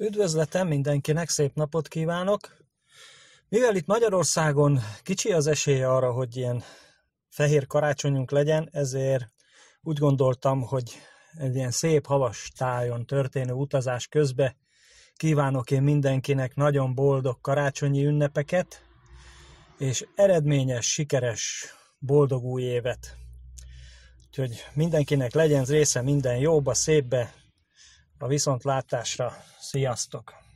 Üdvözletem mindenkinek, szép napot kívánok! Mivel itt Magyarországon kicsi az esélye arra, hogy ilyen fehér karácsonyunk legyen, ezért úgy gondoltam, hogy egy ilyen szép havas tájon történő utazás közbe kívánok én mindenkinek nagyon boldog karácsonyi ünnepeket, és eredményes, sikeres, boldog új évet. Úgyhogy mindenkinek legyen része minden jóba, szépbe, a viszontlátásra. Sziasztok!